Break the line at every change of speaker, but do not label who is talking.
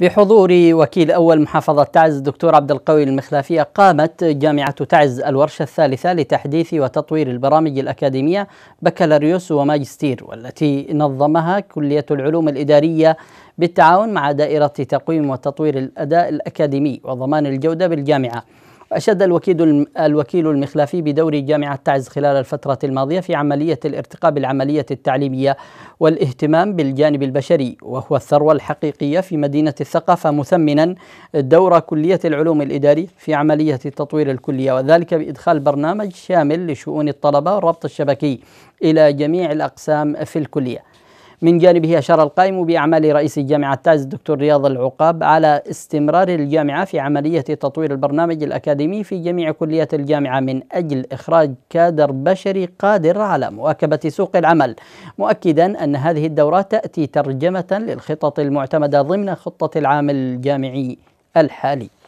بحضور وكيل أول محافظة تعز الدكتور عبد القوي المخلافية قامت جامعة تعز الورشة الثالثة لتحديث وتطوير البرامج الأكاديمية بكالوريوس وماجستير والتي نظمها كلية العلوم الإدارية بالتعاون مع دائرة تقويم وتطوير الأداء الأكاديمي وضمان الجودة بالجامعة أشاد الوكيل الوكيل المخلافي بدور جامعة تعز خلال الفترة الماضية في عملية الارتقاء بالعملية التعليمية والاهتمام بالجانب البشري وهو الثروة الحقيقية في مدينة الثقافة مثمنا دور كلية العلوم الإدارية في عملية تطوير الكلية وذلك بإدخال برنامج شامل لشؤون الطلبة والربط الشبكي إلى جميع الأقسام في الكلية من جانبه أشار القائم بأعمال رئيس جامعة تاز الدكتور رياض العقاب على استمرار الجامعة في عملية تطوير البرنامج الأكاديمي في جميع كليات الجامعة من أجل إخراج كادر بشري قادر على مواكبة سوق العمل مؤكدا أن هذه الدورة تأتي ترجمة للخطط المعتمدة ضمن خطة العام الجامعي الحالي